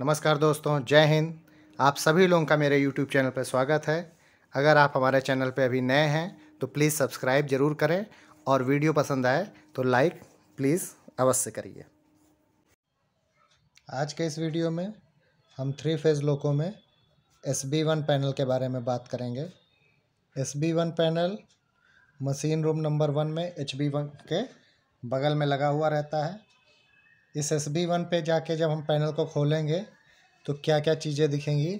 नमस्कार दोस्तों जय हिंद आप सभी लोगों का मेरे यूट्यूब चैनल पर स्वागत है अगर आप हमारे चैनल पर अभी नए हैं तो प्लीज़ सब्सक्राइब ज़रूर करें और वीडियो पसंद आए तो लाइक प्लीज़ अवश्य करिए आज के इस वीडियो में हम थ्री फेज़ लोको में एस बी वन पैनल के बारे में बात करेंगे S B one panel machine room number one में एच बी वन के बगल में लगा हुआ रहता है इस एस बी वन पर जाके जब हम पैनल को खोलेंगे तो क्या क्या चीज़ें दिखेंगी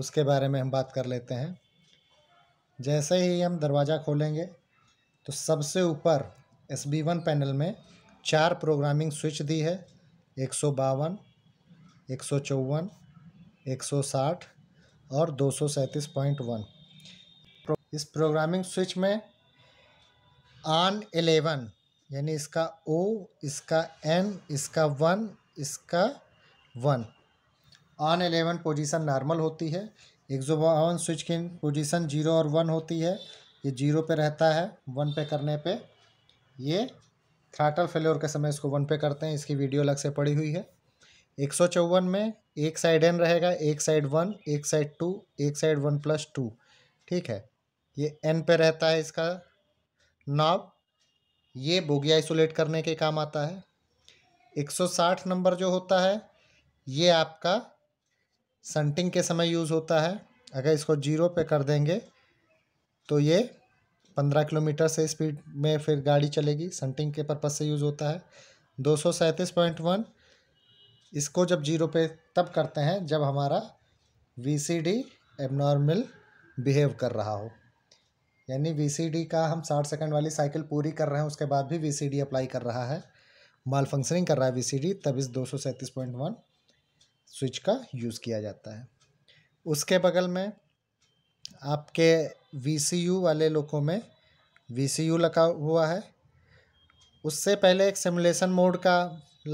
उसके बारे में हम बात कर लेते हैं जैसे ही हम दरवाज़ा खोलेंगे तो सबसे ऊपर एस बी वन पैनल में चार प्रोग्रामिंग स्विच दी है एक सौ बावन एक सौ चौवन एक सौ साठ और दो सौ सैंतीस पॉइंट वन इस प्रोग्रामिंग स्विच में आन एलेवन यानी इसका ओ इसका एन इसका वन इसका one on eleven position normal होती है एक सौ बावन स्विच की पोजीशन जीरो और वन होती है ये जीरो पे रहता है वन पे करने पे ये थ्राटल फेलोर के समय इसको वन पे करते हैं इसकी वीडियो अलग से पड़ी हुई है एक सौ चौवन में एक साइड एन रहेगा एक साइड वन एक साइड टू एक साइड वन प्लस टू ठीक है ये एन पे रहता है इसका नाव ये बोगी आइसोलेट करने के काम आता है 160 नंबर जो होता है ये आपका संटिंग के समय यूज़ होता है अगर इसको जीरो पे कर देंगे तो ये पंद्रह किलोमीटर से स्पीड में फिर गाड़ी चलेगी संटिंग के पर्पज़ से यूज़ होता है दो सौ सैंतीस पॉइंट वन इसको जब जीरो पे तब करते हैं जब हमारा V C D abnormal behave कर रहा हो यानी वी का हम साठ सेकेंड वाली साइकिल पूरी कर रहे हैं उसके बाद भी वी अप्लाई कर रहा है माल फंक्शनिंग कर रहा है वी तब इस दो स्विच का यूज़ किया जाता है उसके बगल में आपके वी वाले लोगों में वी लगा हुआ है उससे पहले एक सिमुलेशन मोड का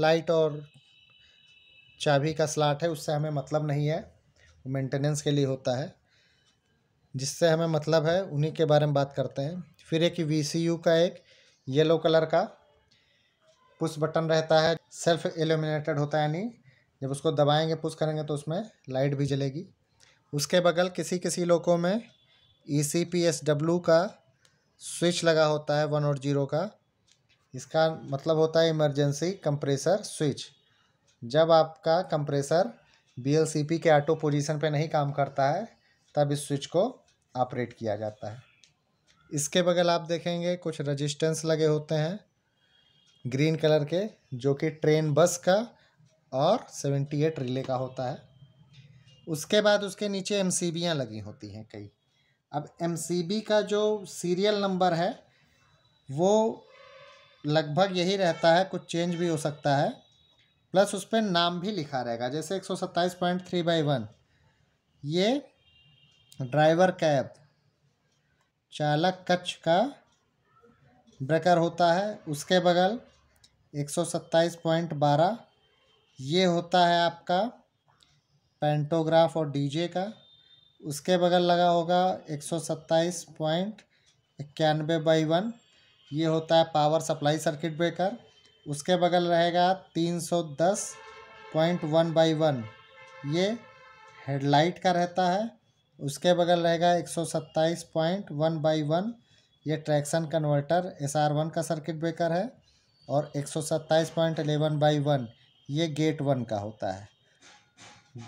लाइट और चाबी का स्लाट है उससे हमें मतलब नहीं है मेंटेनेंस के लिए होता है जिससे हमें मतलब है उन्हीं के बारे में बात करते हैं फिर एक वी का एक येलो कलर का पुश बटन रहता है सेल्फ एल्यूमिनेटेड होता है यानी जब उसको दबाएंगे पुश करेंगे तो उसमें लाइट भी जलेगी उसके बगल किसी किसी लोगों में E C P S W का स्विच लगा होता है वन और जीरो का इसका मतलब होता है इमरजेंसी कंप्रेसर स्विच जब आपका compressor B L C P के ऑटो पोजीशन पे नहीं काम करता है तब इस स्विच को ऑपरेट किया जाता है इसके बगल आप देखेंगे कुछ रजिस्टेंस लगे होते हैं ग्रीन कलर के जो कि ट्रेन बस का और सेवेंटी एट रिले का होता है उसके बाद उसके नीचे एम लगी होती हैं कई अब एम का जो सीरियल नंबर है वो लगभग यही रहता है कुछ चेंज भी हो सकता है प्लस उस पर नाम भी लिखा रहेगा जैसे एक सौ सत्ताईस पॉइंट थ्री बाई वन ये ड्राइवर कैब चालक कक्ष का ब्रेकर होता है उसके बगल एक सौ सत्ताईस पॉइंट बारह ये होता है आपका पेंटोग्राफ और डीजे का उसके बगल लगा होगा एक सौ सत्ताईस पॉइंट इक्यानवे बाई वन ये होता है पावर सप्लाई सर्किट ब्रेकर उसके बगल रहेगा तीन सौ दस पॉइंट वन बाई वन ये हेडलाइट का रहता है उसके बगल रहेगा एक सौ सत्ताईस पॉइंट वन बाई वन ये traction converter S R one का सर्किट ब्रेकर है और एक सौ सत्ताईस पॉइंट एलेवन बाई वन ये गेट वन का होता है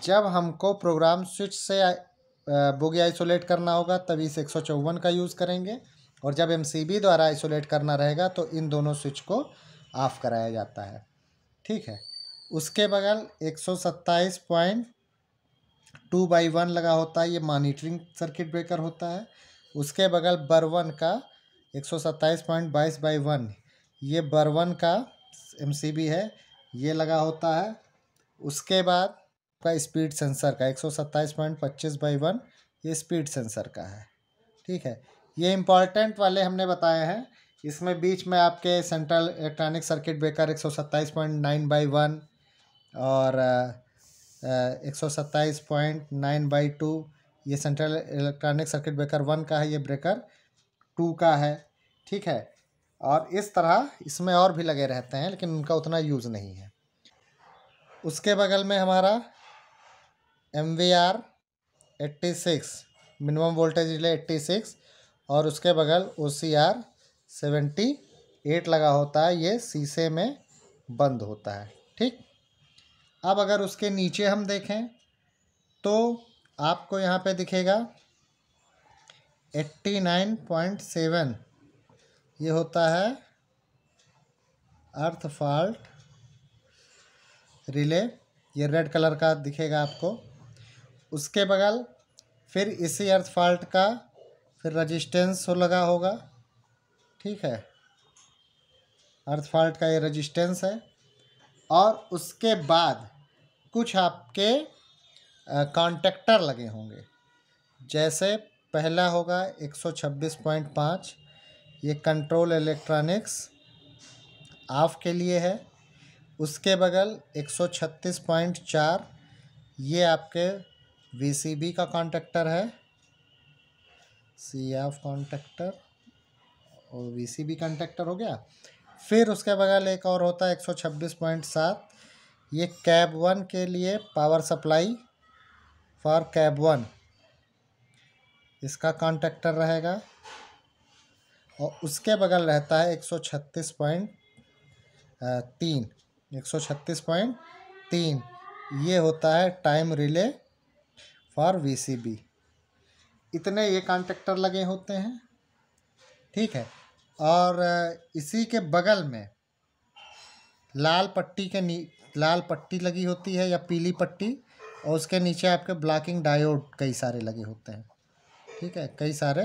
जब हमको प्रोग्राम स्विच से बोगी आइसोलेट करना होगा तभी इस एक सौ चौवन का यूज़ करेंगे और जब एम सी बी द्वारा आइसोलेट करना रहेगा तो इन दोनों स्विच को ऑफ़ कराया जाता है ठीक है उसके बगल एक सौ सत्ताईस पॉइंट टू बाई वन लगा होता है ये मॉनिटरिंग सर्किट ब्रेकर होता है उसके बगल बरवन का एक सौ सत्ताईस पॉइंट बाईस बाई वन ये बरवन का एम सी बी है ये लगा होता है उसके बाद का स्पीड सेंसर का एक सौ सत्ताईस पॉइंट पच्चीस बाई वन ये स्पीड सेंसर का है ठीक है ये इम्पॉर्टेंट वाले हमने बताए हैं इसमें बीच में आपके सेंट्रल इलेक्ट्रॉनिक सर्किट ब्रेकर एक सौ सत्ताईस पॉइंट नाइन बाई वन और एक सौ सत्ताईस पॉइंट नाइन बाई टू ये central electronic circuit breaker one का है ये ब्रेकर टू का है ठीक है और इस तरह इसमें और भी लगे रहते हैं लेकिन उनका उतना यूज़ नहीं है उसके बगल में हमारा M V R eighty six minimum voltage relay eighty six और उसके बगल O C R seventy eight लगा होता है ये शीशे में बंद होता है ठीक अब अगर उसके नीचे हम देखें तो आपको यहाँ पे दिखेगा एट्टी नाइन पॉइंट सेवन ये होता है अर्थ फॉल्ट रिले ये रेड कलर का दिखेगा आपको उसके बगल फिर इसी अर्थ फॉल्ट का फिर रजिस्टेंस हो लगा होगा ठीक है अर्थ फॉल्ट का ये रजिस्टेंस है और उसके बाद कुछ आपके कॉन्टेक्टर लगे होंगे जैसे पहला होगा 126.5 ये कंट्रोल इलेक्ट्रॉनिक्स आफ के लिए है उसके बगल 136.4 ये आपके वीसीबी का कॉन्टेक्टर है सी एफ कॉन्टेक्टर और वीसीबी कॉन्टेक्टर हो गया फिर उसके बगल एक और होता है एक सौ छब्बीस पॉइंट सात ये कैब वन के लिए power supply for cab one इसका कॉन्टेक्टर रहेगा और उसके बगल रहता है एक सौ छत्तीस पॉइंट तीन एक सौ छत्तीस पॉइंट तीन ये होता है टाइम रिले फॉर वीसीबी इतने ये कॉन्टेक्टर लगे होते हैं ठीक है और इसी के बगल में लाल पट्टी के नी लाल पट्टी लगी होती है या पीली पट्टी और उसके नीचे आपके ब्लॉकिंग डायोड कई सारे लगे होते हैं ठीक है कई सारे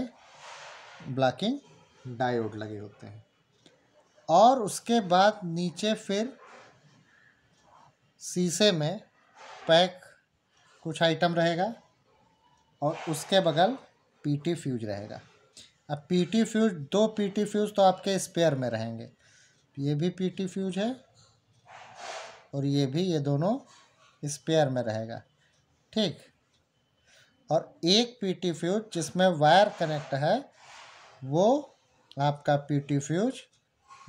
ब्लॉकिंग डायोड लगे होते हैं और उसके बाद नीचे फिर शीशे में पैक कुछ आइटम रहेगा और उसके बगल पीटी फ्यूज रहेगा अब पीटी फ्यूज दो पीटी फ्यूज तो आपके स्पेयर में रहेंगे ये भी पीटी फ्यूज है और ये भी ये दोनों स्पेयर में रहेगा ठीक और एक पीटी फ्यूज जिसमें वायर कनेक्ट है वो आपका पीटी फ्यूज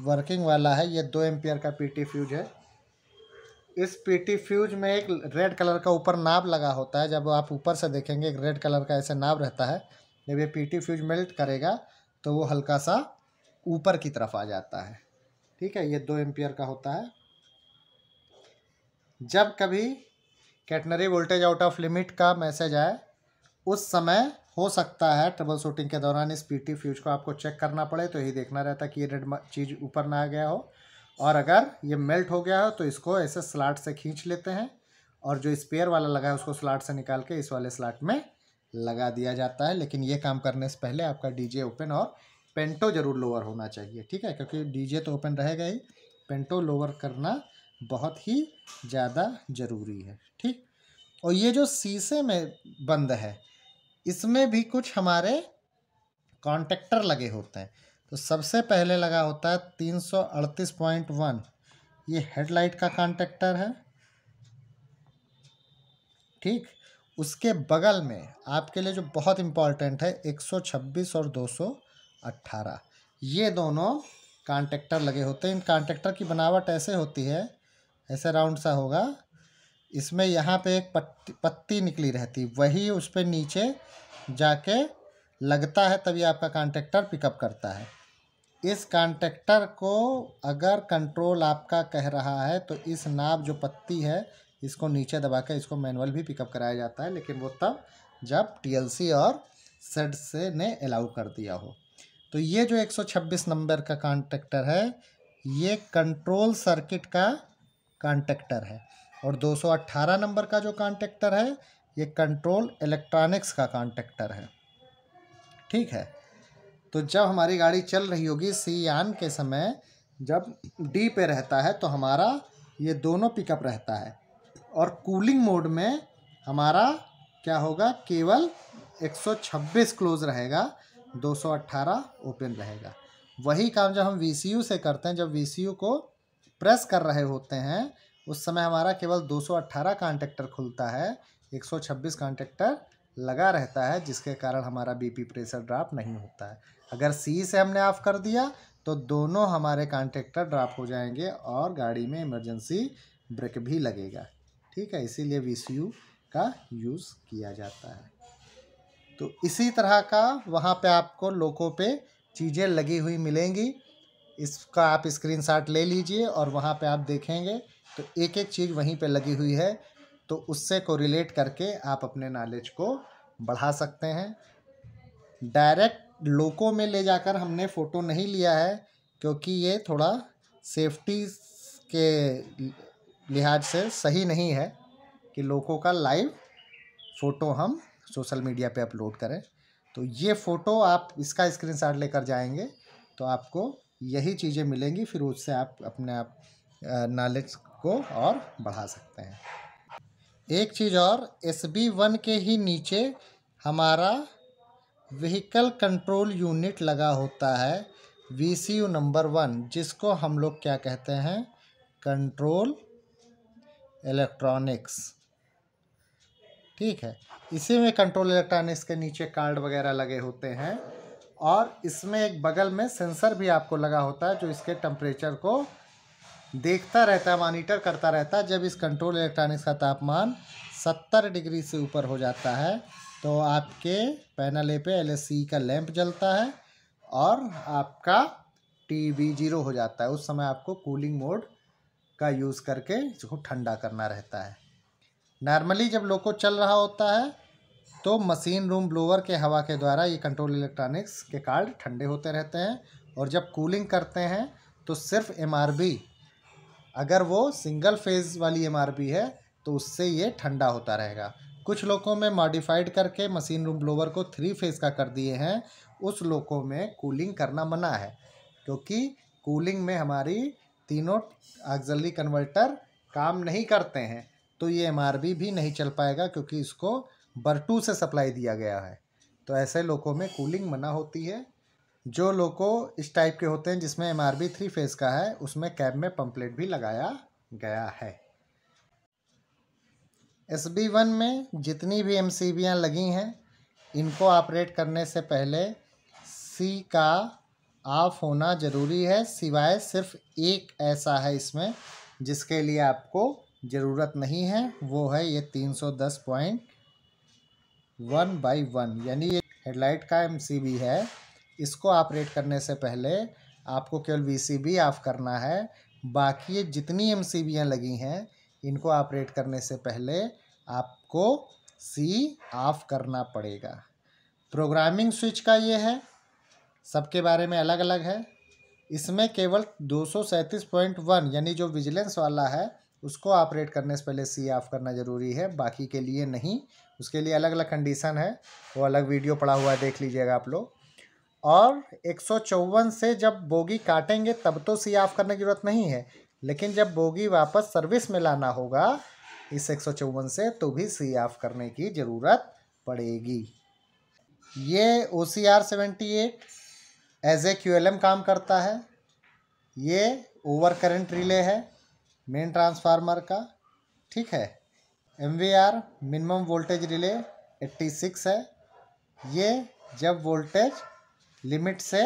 वर्किंग वाला है ये दो एम्पियर का पीटी फ्यूज है इस पीटी फ्यूज में एक रेड कलर का ऊपर नाब लगा होता है जब आप ऊपर से देखेंगे एक रेड कलर का ऐसे नाब रहता है जब ये पीटी फ्यूज मेल्ट करेगा तो वो हल्का सा ऊपर की तरफ आ जाता है ठीक है ये दो एम्पियर का होता है जब कभी catenary voltage out of limit का मैसेज आए उस समय हो सकता है ट्रबल शूटिंग के दौरान इस पीटी फ्यूज को आपको चेक करना पड़े तो यही देखना रहता कि ये रेड चीज़ ऊपर ना आ गया हो और अगर ये मेल्ट हो गया हो तो इसको ऐसे स्लाट से खींच लेते हैं और जो स्पेयर वाला लगा है उसको स्लाट से निकाल के इस वाले स्लाट में लगा दिया जाता है लेकिन ये काम करने से पहले आपका डीजे ओपन और पेंटो जरूर लोअर होना चाहिए ठीक है क्योंकि डीजे तो ओपन रहेगा ही पेंटो लोअर करना बहुत ही ज़्यादा ज़रूरी है ठीक और ये जो शीशे में बंद है इसमें भी कुछ हमारे कॉन्टेक्टर लगे होते हैं तो सबसे पहले लगा होता है तीन सौ अड़तीस पॉइंट वन ये हेडलाइट का कॉन्टेक्टर है ठीक उसके बगल में आपके लिए जो बहुत इम्पॉर्टेंट है 126 और 218 ये दोनों कॉन्ट्रेक्टर लगे होते हैं इन कॉन्ट्रेक्टर की बनावट ऐसे होती है ऐसे राउंड सा होगा इसमें यहाँ पे एक पत्ती पत्ती निकली रहती वही उस पर नीचे जाके लगता है तभी आपका कॉन्ट्रेक्टर पिकअप करता है इस कॉन्ट्रेक्टर को अगर कंट्रोल आपका कह रहा है तो इस नाप जो पत्ती है इसको नीचे दबा कर इसको मैनुअल भी पिकअप कराया जाता है लेकिन वो तब जब टीएलसी और सेड से ने अलाउ कर दिया हो तो ये जो 126 नंबर का कॉन्टेक्टर है ये कंट्रोल सर्किट का कॉन्टेक्टर है और 218 नंबर का जो कॉन्टेक्टर है ये कंट्रोल इलेक्ट्रॉनिक्स का कॉन्टेक्टर है ठीक है तो जब हमारी गाड़ी चल रही होगी सी आन के समय जब डी पे रहता है तो हमारा ये दोनों पिकअप रहता है और कूलिंग मोड में हमारा क्या होगा केवल 126 क्लोज रहेगा 218 ओपन रहेगा वही काम जब हम वी से करते हैं जब वी को प्रेस कर रहे होते हैं उस समय हमारा केवल 218 कांटेक्टर खुलता है 126 कांटेक्टर लगा रहता है जिसके कारण हमारा बीपी प्रेशर ड्राप नहीं होता है अगर सी से हमने ऑफ कर दिया तो दोनों हमारे कांटेक्टर ड्राप हो जाएंगे और गाड़ी में इमरजेंसी ब्रेक भी लगेगा ठीक है इसीलिए सी यू का यूज़ किया जाता है तो इसी तरह का वहाँ पे आपको लोगों पे चीज़ें लगी हुई मिलेंगी इसका आप स्क्रीनशॉट ले लीजिए और वहाँ पे आप देखेंगे तो एक एक चीज़ वहीं पे लगी हुई है तो उससे को रिलेट करके आप अपने नॉलेज को बढ़ा सकते हैं डायरेक्ट लोगों में ले जाकर हमने फ़ोटो नहीं लिया है क्योंकि ये थोड़ा सेफ्टी के लिहाज से सही नहीं है कि लोगों का लाइव फ़ोटो हम सोशल मीडिया पे अपलोड करें तो ये फ़ोटो आप इसका स्क्रीनशॉट लेकर जाएंगे तो आपको यही चीज़ें मिलेंगी फिर उससे आप अपने आप नॉलेज को और बढ़ा सकते हैं एक चीज़ और एस बी वन के ही नीचे हमारा व्हीकल कंट्रोल यूनिट लगा होता है V C U number one जिसको हम लोग क्या कहते हैं कंट्रोल इलेक्ट्रॉनिक्स ठीक है इसी में कंट्रोल इलेक्ट्रॉनिक्स के नीचे कार्ड वगैरह लगे होते हैं और इसमें एक बगल में सेंसर भी आपको लगा होता है जो इसके टेम्परेचर को देखता रहता है मॉनिटर करता रहता है जब इस कंट्रोल इलेक्ट्रॉनिक्स का तापमान सत्तर डिग्री से ऊपर हो जाता है तो आपके पैनल पे एल का लैंप जलता है और आपका टी वी जीरो हो जाता है उस समय आपको कूलिंग मोड का यूज़ करके इसको ठंडा करना रहता है नॉर्मली जब लोको चल रहा होता है तो मशीन रूम ब्लोअर के हवा के द्वारा ये कंट्रोल इलेक्ट्रॉनिक्स के कार्ड ठंडे होते रहते हैं और जब कूलिंग करते हैं तो सिर्फ एम अगर वो सिंगल फेज़ वाली एम है तो उससे ये ठंडा होता रहेगा कुछ लोगों में मॉडिफाइड करके मशीन रूम ब्लोवर को थ्री फेज़ का कर दिए हैं उस लोगों में कूलिंग करना मना है क्योंकि कूलिंग में हमारी तीनों एक्जली कन्वर्टर काम नहीं करते हैं तो ये एम भी नहीं चल पाएगा क्योंकि इसको बर्टू से सप्लाई दिया गया है तो ऐसे लोगों में कूलिंग मना होती है जो लोगों इस टाइप के होते हैं जिसमें एम आर थ्री फेज़ का है उसमें कैब में पम्पलेट भी लगाया गया है एस बी वन में जितनी भी एम सी हाँ लगी हैं इनको ऑपरेट करने से पहले सी का ऑफ होना ज़रूरी है सिवाय सिर्फ एक ऐसा है इसमें जिसके लिए आपको ज़रूरत नहीं है वो है ये तीन सौ दस पॉइंट वन बाई वन यानी ये हेडलाइट का एम सी बी है इसको ऑपरेट करने से पहले आपको केवल वी सी बी ऑफ करना है बाकी ये जितनी एम सी बियाँ लगी हैं इनको ऑपरेट करने से पहले आपको सी ऑफ करना पड़ेगा प्रोग्रामिंग स्विच का ये है सबके बारे में अलग अलग है इसमें केवल दो यानी जो विजिलेंस वाला है उसको ऑपरेट करने से पहले सी ऑफ करना ज़रूरी है बाकी के लिए नहीं उसके लिए अलग अलग कंडीशन है वो अलग वीडियो पड़ा हुआ है देख लीजिएगा आप लोग और एक से जब बोगी काटेंगे तब तो सी ऑफ करने की ज़रूरत नहीं है लेकिन जब बोगी वापस सर्विस में लाना होगा इस एक से तो भी सी ऑफ करने की ज़रूरत पड़ेगी ये O C R seventy eight एज ए क्यू एल एम काम करता है ये ओवर करंट रिले है मेन ट्रांसफार्मर का ठीक है M V R minimum voltage relay eighty six है ये जब वोल्टेज लिमिट से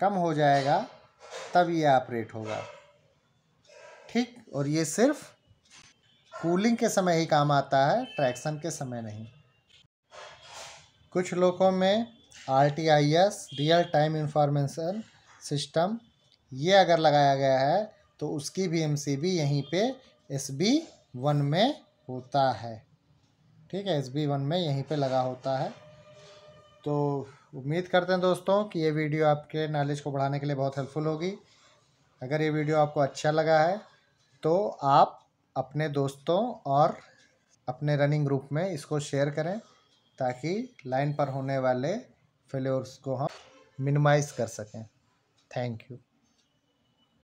कम हो जाएगा तब ये ऑपरेट होगा ठीक और ये सिर्फ कूलिंग के समय ही काम आता है ट्रैक्शन के समय नहीं कुछ लोगों में R T I S real time information system ये अगर लगाया गया है तो उसकी भी एम सी बी यहीं पर एस बी वन में होता है ठीक है एस बी वन में यहीं पर लगा होता है तो उम्मीद करते हैं दोस्तों कि ये वीडियो आपके नॉलेज को बढ़ाने के लिए बहुत हेल्पफुल होगी अगर ये वीडियो आपको अच्छा लगा है तो आप अपने दोस्तों और अपने रनिंग ग्रुप में इसको शेयर करें ताकि लाइन पर होने वाले फेलोर्स को हम मिनिमाइज़ कर सकें थैंक यू